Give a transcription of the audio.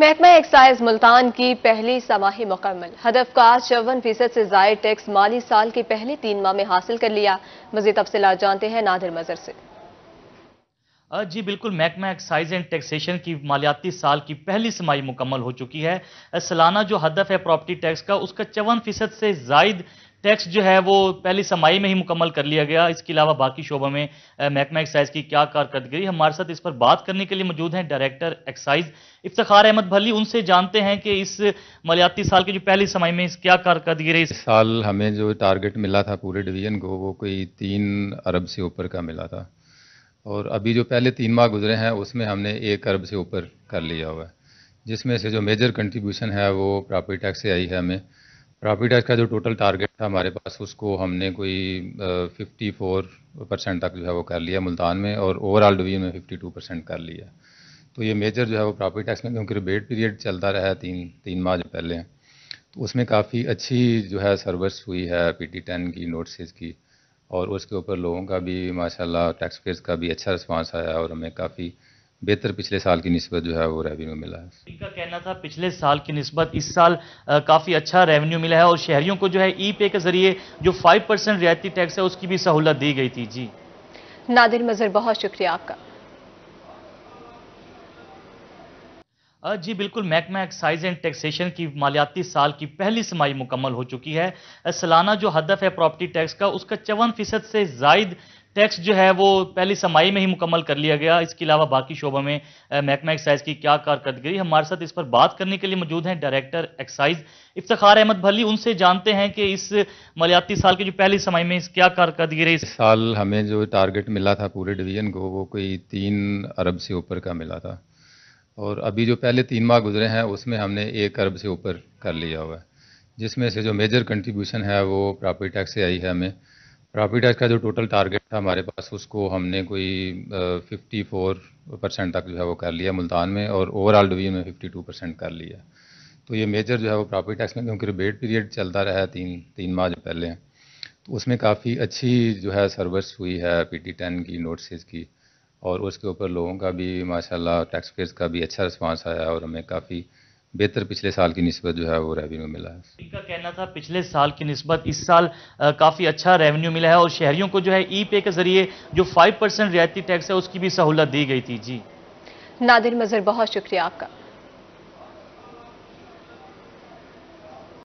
महकमा एक्साइज मुल्तान की पहली समाही मुकम्मल हदफ का चौवन फीसद से जायद टैक्स माली साल के पहले तीन माह में हासिल कर लिया मजीद तफसला जानते हैं नादिर मजर से जी बिल्कुल महकमा एक्साइज एंड टैक्सेशन की मालियाती साल की पहली समाई मुकम्मल हो चुकी है सालाना जो हदफ है प्रॉपर्टी टैक्स का उसका चौवन फीसद से जायद टैक्स जो है वो पहली समाई में ही मुकम्मल कर लिया गया इसके अलावा बाकी शोबों में महकमा एक्साइज की क्या कारकर्दगी हमारे साथ इस पर बात करने के लिए मौजूद हैं डायरेक्टर एक्साइज इफ्तार अहमद भली उनसे जानते हैं कि इस मलयाती साल की जो पहली समाई में इस क्या कारकर्दगी रही साल हमें जो टारगेट मिला था पूरे डिवीजन को वो कोई तीन अरब से ऊपर का मिला था और अभी जो पहले तीन माह गुजरे हैं उसमें हमने एक अरब से ऊपर कर लिया हुआ है जिसमें से जो मेजर कंट्रीब्यूशन है वो प्रॉपर्टी टैक्स से आई है हमें रापिडास का जो टोटल टारगेट था हमारे पास उसको हमने कोई फिफ्टी फोर परसेंट तक जो है वो कर लिया मुल्तान में और ओवरऑल डिवीजन में फिफ्टी टू परसेंट कर लिया तो ये मेजर जो है वो प्रॉपर्टी टैक्स में क्योंकि रिबेट पीरियड चलता रहा है तीन तीन माह जो पहले तो उसमें काफ़ी अच्छी जो है सर्विस हुई है पी टी टेन की नोटिस की और उसके ऊपर लोगों का भी माशाल्लाह टैक्स पेयर्स का भी अच्छा रिस्पांस आया और हमें काफ़ी बेहतर पिछले साल की नस्बत जो है वो रेवेन्यू मिला है का कहना था पिछले साल की नस्बत इस साल काफ़ी अच्छा रेवेन्यू मिला है और शहरियों को जो है ई पे के जरिए जो फाइव परसेंट रियायती टैक्स है उसकी भी सहूलत दी गई थी जी नादिर मजर बहुत शुक्रिया आपका जी बिल्कुल महकमा एक्साइज एंड टैक्सेशन की मालियाती साल की पहली समाई मुकम्मल हो चुकी है सालाना जो हदफ है प्रॉपर्टी टैक्स का उसका चौवन फीसद से जायद टैक्स जो है वो पहली समाई में ही मुकम्मल कर लिया गया इसके अलावा बाकी शोबों में महकमा एक्साइज की क्या कारकर्दगी हमारे साथ इस पर बात करने के लिए मौजूद हैं डायरेक्टर एक्साइज इफ्तार अहमद भली उनसे जानते हैं कि इस मलयाती साल की जो पहली समाई में इस क्या कारकर्दगी रही इस साल हमें जो टारगेट मिला था पूरे डिवीजन को वो कोई तीन अरब से ऊपर का मिला था और अभी जो पहले तीन माह गुजरे हैं उसमें हमने एक अरब से ऊपर कर लिया हुआ है जिसमें से जो मेजर कंट्रीब्यूशन है वो प्रॉपर्टी टैक्स से आई है हमें टैक्स का जो टोटल टारगेट था हमारे पास उसको हमने कोई फिफ्टी फोर परसेंट तक जो है वो कर लिया मुल्तान में और ओवरऑल डिवीजन में फिफ्टी टू परसेंट कर लिया तो ये मेजर जो है वो प्रॉपर्टी टैक्स में क्योंकि रिबेट पीरियड चलता रहा है तीन तीन माह जो पहले तो उसमें काफ़ी अच्छी जो है सर्विस हुई है पी टी टेन की नोटिस की और उसके ऊपर लोगों का भी माशाल्लाह टैक्स पेयर्स का भी अच्छा रिस्पांस आया और हमें काफ़ी बेहतर पिछले साल की नस्बत जो है वो रेवेन्यू मिला है इनका कहना था पिछले साल की नस्बत इस साल काफ़ी अच्छा रेवेन्यू मिला है और शहरियों को जो है ई पे के जरिए जो फाइव परसेंट रियायती टैक्स है उसकी भी सहूलत दी गई थी जी नादिर मजर बहुत शुक्रिया आपका